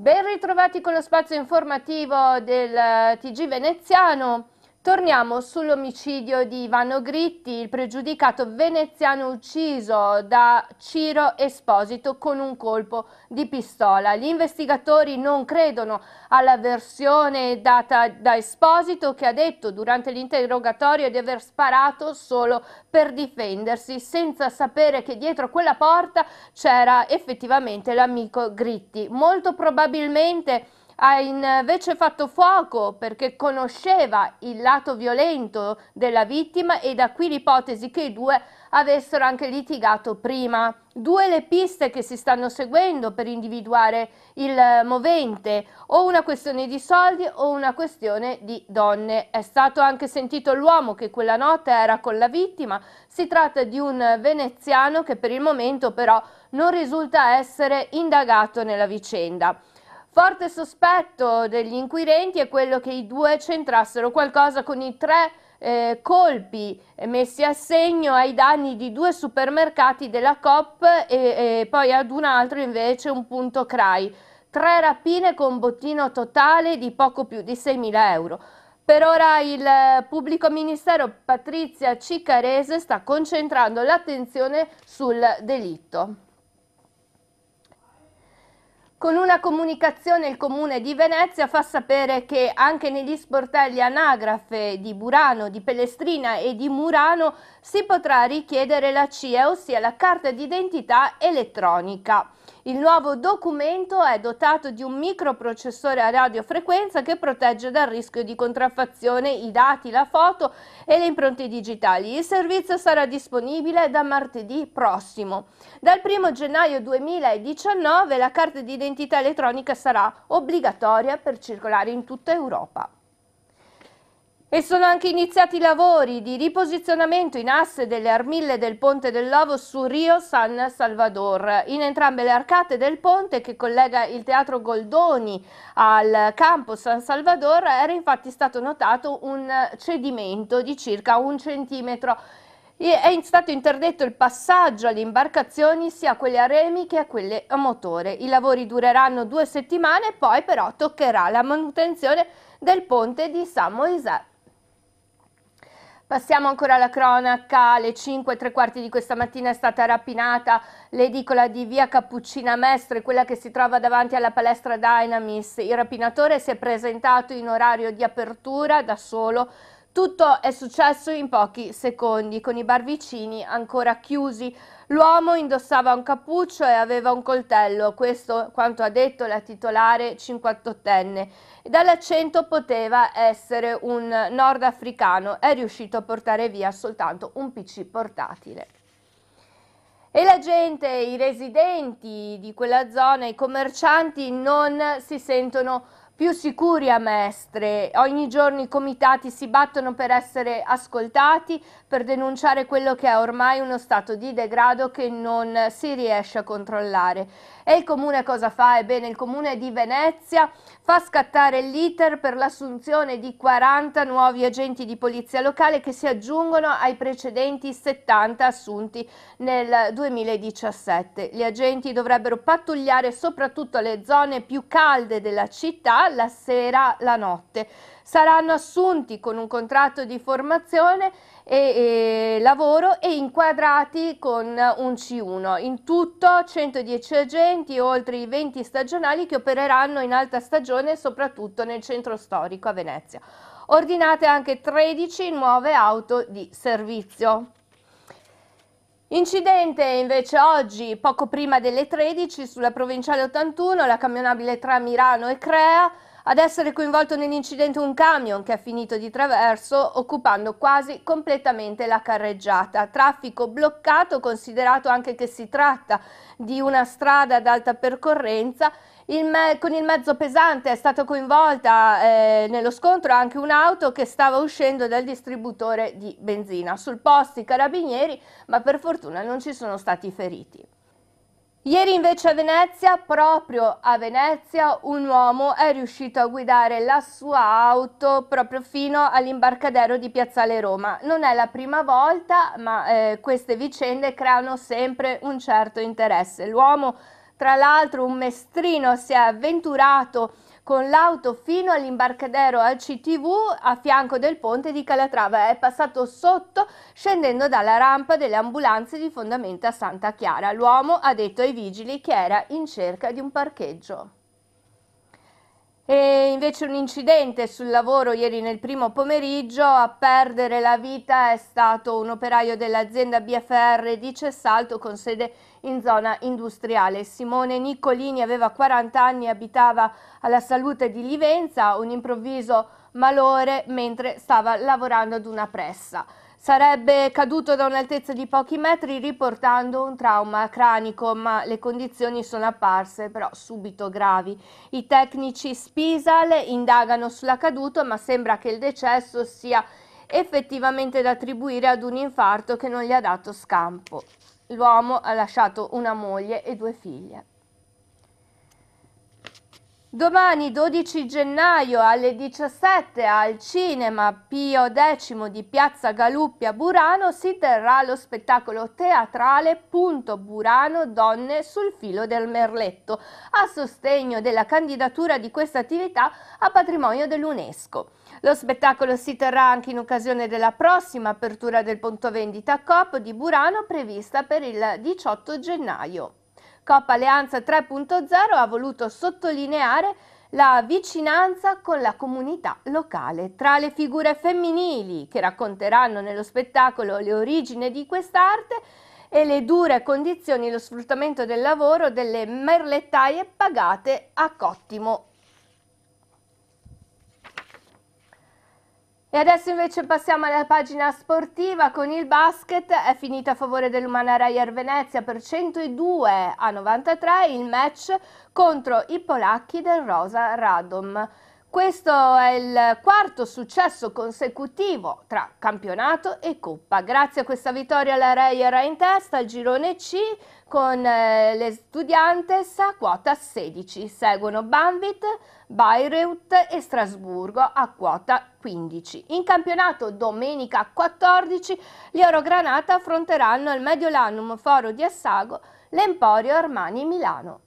Ben ritrovati con lo spazio informativo del eh, TG Veneziano. Torniamo sull'omicidio di Ivano Gritti, il pregiudicato veneziano ucciso da Ciro Esposito con un colpo di pistola. Gli investigatori non credono alla versione data da Esposito che ha detto durante l'interrogatorio di aver sparato solo per difendersi senza sapere che dietro quella porta c'era effettivamente l'amico Gritti. Molto probabilmente ha invece fatto fuoco perché conosceva il lato violento della vittima e da qui l'ipotesi che i due avessero anche litigato prima. Due le piste che si stanno seguendo per individuare il movente, o una questione di soldi o una questione di donne. È stato anche sentito l'uomo che quella notte era con la vittima, si tratta di un veneziano che per il momento però non risulta essere indagato nella vicenda. Forte sospetto degli inquirenti è quello che i due centrassero qualcosa con i tre eh, colpi messi a segno ai danni di due supermercati della COP e, e poi ad un altro invece un punto CRAI. Tre rapine con bottino totale di poco più di 6.000 euro. Per ora il pubblico ministero Patrizia Ciccarese sta concentrando l'attenzione sul delitto. Con una comunicazione il Comune di Venezia fa sapere che anche negli sportelli anagrafe di Burano, di Pellestrina e di Murano si potrà richiedere la CIE, ossia la carta d'identità elettronica. Il nuovo documento è dotato di un microprocessore a radiofrequenza che protegge dal rischio di contraffazione i dati, la foto e le impronte digitali. Il servizio sarà disponibile da martedì prossimo. Dal 1 gennaio 2019 la carta d'identità l'identità elettronica sarà obbligatoria per circolare in tutta Europa. E sono anche iniziati i lavori di riposizionamento in asse delle armille del ponte dell'Ovo su Rio San Salvador. In entrambe le arcate del ponte che collega il teatro Goldoni al campo San Salvador era infatti stato notato un cedimento di circa un centimetro è stato interdetto il passaggio alle imbarcazioni sia a quelle a remi che a quelle a motore. I lavori dureranno due settimane, poi però toccherà la manutenzione del ponte di San Moisè. Passiamo ancora alla cronaca, alle 5 e tre quarti di questa mattina è stata rapinata l'edicola di via Cappuccina Mestre, quella che si trova davanti alla palestra Dynamis. Il rapinatore si è presentato in orario di apertura da solo tutto è successo in pochi secondi, con i barbicini ancora chiusi. L'uomo indossava un cappuccio e aveva un coltello, questo quanto ha detto la titolare 58enne. Dall'accento poteva essere un nordafricano, è riuscito a portare via soltanto un PC portatile. E la gente, i residenti di quella zona, i commercianti non si sentono più sicuri a Mestre. Ogni giorno i comitati si battono per essere ascoltati, per denunciare quello che è ormai uno stato di degrado che non si riesce a controllare. E il comune cosa fa? Ebbene, il comune di Venezia fa scattare l'iter per l'assunzione di 40 nuovi agenti di polizia locale che si aggiungono ai precedenti 70 assunti nel 2017. Gli agenti dovrebbero pattugliare soprattutto le zone più calde della città la sera, la notte. Saranno assunti con un contratto di formazione e, e lavoro e inquadrati con un C1. In tutto 110 agenti oltre i 20 stagionali che opereranno in alta stagione soprattutto nel centro storico a Venezia. Ordinate anche 13 nuove auto di servizio. Incidente invece oggi, poco prima delle 13, sulla provinciale 81, la camionabile tra Milano e Crea, ad essere coinvolto nell'incidente un camion che ha finito di traverso occupando quasi completamente la carreggiata. Traffico bloccato considerato anche che si tratta di una strada ad alta percorrenza il con il mezzo pesante è stata coinvolta eh, nello scontro anche un'auto che stava uscendo dal distributore di benzina. Sul posto i carabinieri, ma per fortuna non ci sono stati feriti. Ieri invece a Venezia, proprio a Venezia, un uomo è riuscito a guidare la sua auto proprio fino all'imbarcadero di Piazzale Roma. Non è la prima volta, ma eh, queste vicende creano sempre un certo interesse. L'uomo, tra l'altro, un mestrino, si è avventurato con l'auto fino all'imbarcadero ACTV a fianco del ponte di Calatrava. È passato sotto scendendo dalla rampa delle ambulanze di fondamenta Santa Chiara. L'uomo ha detto ai vigili che era in cerca di un parcheggio. E invece un incidente sul lavoro ieri nel primo pomeriggio a perdere la vita è stato un operaio dell'azienda BFR di Cessalto con sede in zona industriale. Simone Niccolini aveva 40 anni e abitava alla salute di Livenza, un improvviso malore mentre stava lavorando ad una pressa. Sarebbe caduto da un'altezza di pochi metri riportando un trauma cranico, ma le condizioni sono apparse però subito gravi. I tecnici Spisal indagano sull'accaduto, ma sembra che il decesso sia effettivamente da attribuire ad un infarto che non gli ha dato scampo. L'uomo ha lasciato una moglie e due figlie. Domani 12 gennaio alle 17 al cinema Pio X di Piazza Galuppi a Burano si terrà lo spettacolo teatrale Punto Burano Donne sul filo del merletto a sostegno della candidatura di questa attività a patrimonio dell'UNESCO. Lo spettacolo si terrà anche in occasione della prossima apertura del punto vendita COP di Burano prevista per il 18 gennaio. Coppa Alleanza 3.0 ha voluto sottolineare la vicinanza con la comunità locale. Tra le figure femminili che racconteranno nello spettacolo le origini di quest'arte e le dure condizioni lo sfruttamento del lavoro delle merlettaie pagate a cottimo E adesso invece passiamo alla pagina sportiva con il basket, è finita a favore dell'Umana Rayer Venezia per 102 a 93 il match contro i polacchi del Rosa Radom questo è il quarto successo consecutivo tra campionato e Coppa. Grazie a questa vittoria la Rey era in testa al girone C con eh, le Studiantes a quota 16. Seguono Banvit, Bayreuth e Strasburgo a quota 15. In campionato domenica 14 gli Orogranata affronteranno al Mediolanum Foro di Assago, l'Emporio Armani Milano.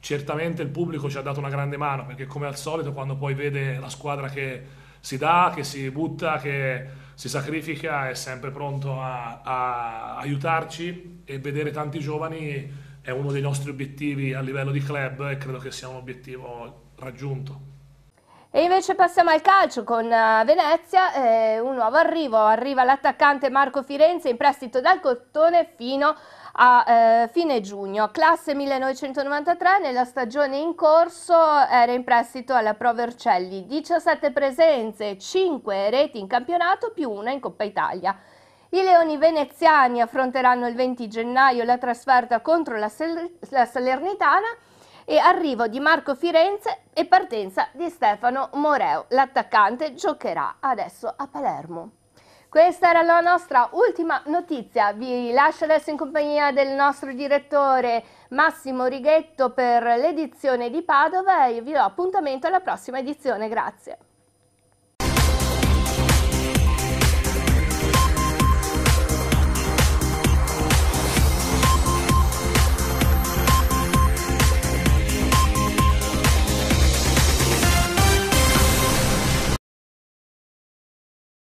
Certamente il pubblico ci ha dato una grande mano perché come al solito quando poi vede la squadra che si dà, che si butta, che si sacrifica è sempre pronto a, a aiutarci e vedere tanti giovani è uno dei nostri obiettivi a livello di club e credo che sia un obiettivo raggiunto. E invece passiamo al calcio con eh, Venezia, eh, un nuovo arrivo, arriva l'attaccante Marco Firenze in prestito dal Cottone fino a a eh, fine giugno. Classe 1993, nella stagione in corso era in prestito alla Pro Vercelli, 17 presenze, 5 reti in campionato più una in Coppa Italia. I leoni veneziani affronteranno il 20 gennaio la trasferta contro la, Sel la Salernitana e arrivo di Marco Firenze e partenza di Stefano Moreo. L'attaccante giocherà adesso a Palermo. Questa era la nostra ultima notizia, vi lascio adesso in compagnia del nostro direttore Massimo Righetto per l'edizione di Padova e vi do appuntamento alla prossima edizione, grazie.